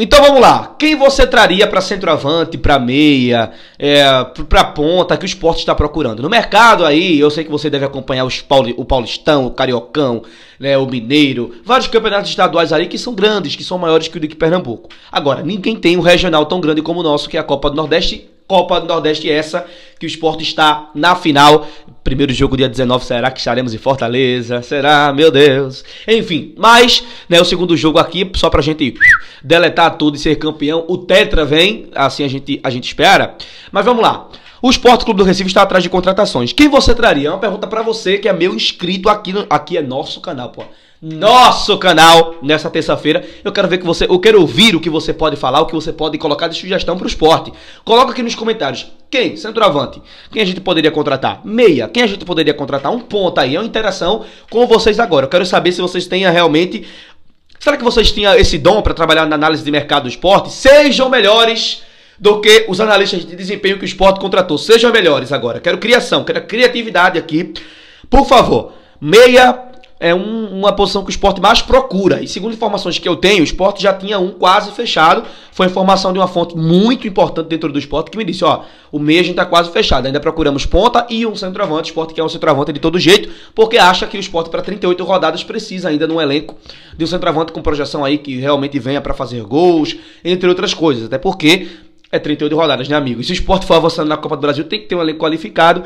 Então vamos lá. Quem você traria para centroavante, para meia, é, para ponta que o esporte está procurando? No mercado aí, eu sei que você deve acompanhar os Pauli, o Paulistão, o Cariocão, né, o Mineiro, vários campeonatos estaduais aí que são grandes, que são maiores que o de Pernambuco. Agora, ninguém tem um regional tão grande como o nosso, que é a Copa do Nordeste. Copa do Nordeste é essa que o esporte está na final Primeiro jogo dia 19, será que estaremos em Fortaleza? Será? Meu Deus. Enfim, mas, né, o segundo jogo aqui, só pra gente deletar tudo e ser campeão. O Tetra vem, assim a gente, a gente espera. Mas vamos lá. O Esporte Clube do Recife está atrás de contratações. Quem você traria? É uma pergunta para você que é meu inscrito aqui no, aqui é nosso canal, pô. Nosso canal nessa terça-feira. Eu quero ver que você, eu quero ouvir o que você pode falar, o que você pode colocar de sugestão para o esporte. Coloca aqui nos comentários. Quem? Centroavante. Quem a gente poderia contratar? Meia. Quem a gente poderia contratar? Um ponto aí. É uma interação com vocês agora. Eu quero saber se vocês tenham realmente Será que vocês tinham esse dom para trabalhar na análise de mercado do esporte? Sejam melhores do que os analistas de desempenho que o esporte contratou. Sejam melhores agora. Quero criação, quero criatividade aqui. Por favor, meia é um, uma posição que o esporte mais procura. E segundo informações que eu tenho, o esporte já tinha um quase fechado. Foi informação de uma fonte muito importante dentro do esporte que me disse: ó, o meia a gente tá quase fechado. Ainda procuramos ponta e um centroavante. O esporte quer um centroavante de todo jeito, porque acha que o esporte para 38 rodadas precisa ainda no elenco de um centroavante com projeção aí que realmente venha para fazer gols, entre outras coisas. Até porque é 38 rodadas, né, amigo? E se o esporte for avançando na Copa do Brasil, tem que ter um elenco qualificado.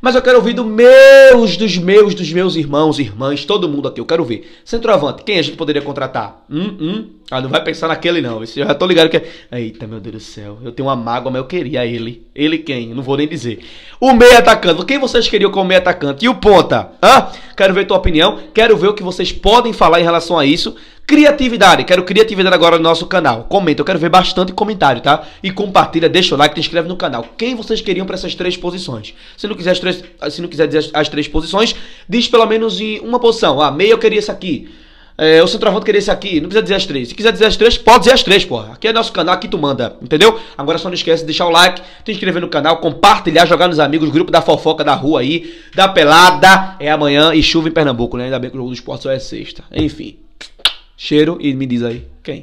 Mas eu quero ouvir dos meus, dos meus, dos meus irmãos, irmãs, todo mundo aqui. Eu quero ver. Centroavante, quem a gente poderia contratar? Hum, hum. Ah, não vai pensar naquele não. Esse eu já tô ligado que é... Eita, meu Deus do céu. Eu tenho uma mágoa, mas eu queria ele. Ele quem? Não vou nem dizer. O meio atacante. Quem vocês queriam como meio atacante? E o ponta? Hã? Quero ver tua opinião. Quero ver o que vocês podem falar em relação a isso. Criatividade, quero criatividade agora no nosso canal. Comenta, eu quero ver bastante comentário, tá? E compartilha, deixa o like, te inscreve no canal. Quem vocês queriam para essas três posições? Se não quiser as três, ah, se não quiser dizer as, as três posições, diz pelo menos em uma posição. Ah, meia eu queria esse aqui. É, o centroavante queria esse aqui, não precisa dizer as três. Se quiser dizer as três, pode dizer as três, porra. Aqui é nosso canal, aqui tu manda, entendeu? Agora só não esquece de deixar o like, te inscrever no canal, compartilhar, jogar nos amigos, grupo da fofoca da rua aí, da pelada. É amanhã e chuva em Pernambuco, né? Ainda bem que o jogo do esporte só é sexta. Enfim. Cheiro e me diz aí quem.